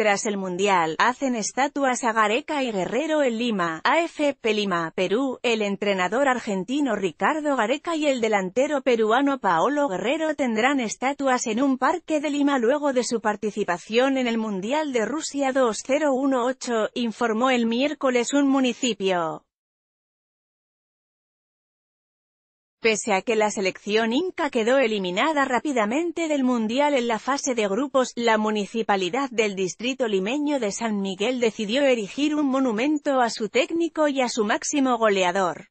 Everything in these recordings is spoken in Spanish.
Tras el Mundial, hacen estatuas a Gareca y Guerrero en Lima, AFP Lima, Perú, el entrenador argentino Ricardo Gareca y el delantero peruano Paolo Guerrero tendrán estatuas en un parque de Lima luego de su participación en el Mundial de Rusia 2018, informó el miércoles un municipio. Pese a que la selección inca quedó eliminada rápidamente del Mundial en la fase de grupos, la municipalidad del distrito limeño de San Miguel decidió erigir un monumento a su técnico y a su máximo goleador.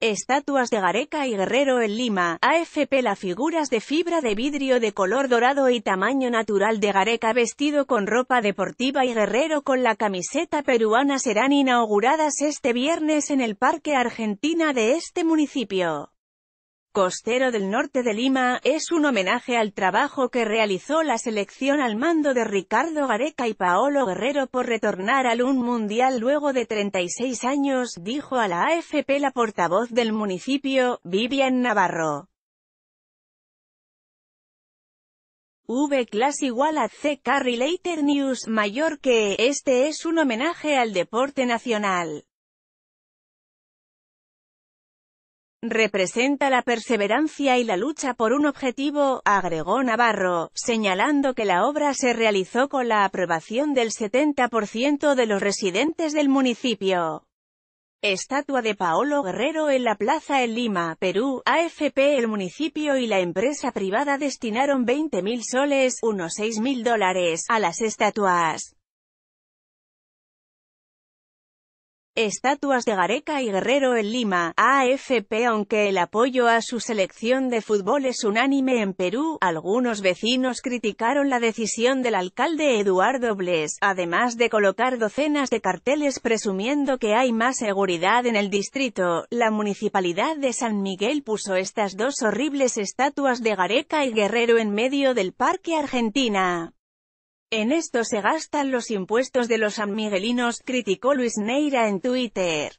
Estatuas de Gareca y Guerrero en Lima, AFP La figuras de fibra de vidrio de color dorado y tamaño natural de Gareca vestido con ropa deportiva y Guerrero con la camiseta peruana serán inauguradas este viernes en el Parque Argentina de este municipio. Costero del Norte de Lima, es un homenaje al trabajo que realizó la selección al mando de Ricardo Gareca y Paolo Guerrero por retornar al un mundial luego de 36 años, dijo a la AFP la portavoz del municipio, Vivian Navarro. V Class igual a C Related News mayor que, este es un homenaje al deporte nacional. representa la perseverancia y la lucha por un objetivo, agregó Navarro, señalando que la obra se realizó con la aprobación del 70% de los residentes del municipio. Estatua de Paolo Guerrero en la plaza en Lima, Perú, AFP El municipio y la empresa privada destinaron 20.000 soles, unos 6.000 dólares, a las estatuas. Estatuas de Gareca y Guerrero en Lima, AFP Aunque el apoyo a su selección de fútbol es unánime en Perú, algunos vecinos criticaron la decisión del alcalde Eduardo Bles, además de colocar docenas de carteles presumiendo que hay más seguridad en el distrito, la municipalidad de San Miguel puso estas dos horribles estatuas de Gareca y Guerrero en medio del Parque Argentina. En esto se gastan los impuestos de los sanmiguelinos, criticó Luis Neira en Twitter.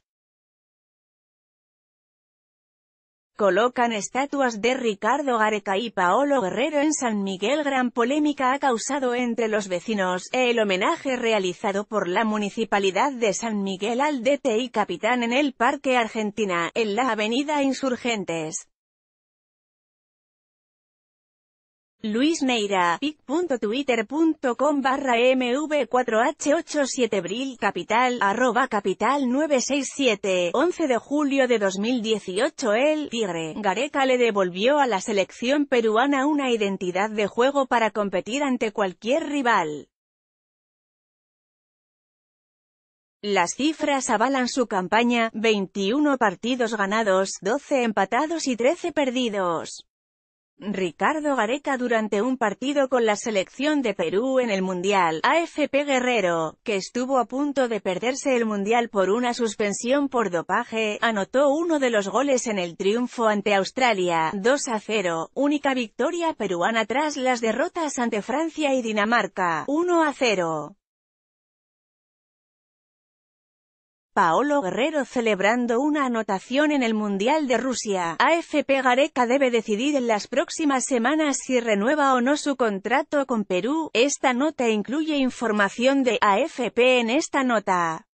Colocan estatuas de Ricardo Gareca y Paolo Guerrero en San Miguel. Gran polémica ha causado entre los vecinos el homenaje realizado por la Municipalidad de San Miguel al DTI y Capitán en el Parque Argentina, en la Avenida Insurgentes. Luis Neira, pic.twitter.com barra mv4h87 bril capital, arroba capital 967, 11 de julio de 2018 el Tigre, Gareca le devolvió a la selección peruana una identidad de juego para competir ante cualquier rival. Las cifras avalan su campaña, 21 partidos ganados, 12 empatados y 13 perdidos. Ricardo Gareca durante un partido con la selección de Perú en el Mundial, AFP Guerrero, que estuvo a punto de perderse el Mundial por una suspensión por dopaje, anotó uno de los goles en el triunfo ante Australia, 2 a 0, única victoria peruana tras las derrotas ante Francia y Dinamarca, 1 a 0. Paolo Guerrero celebrando una anotación en el Mundial de Rusia. AFP Gareca debe decidir en las próximas semanas si renueva o no su contrato con Perú. Esta nota incluye información de AFP en esta nota.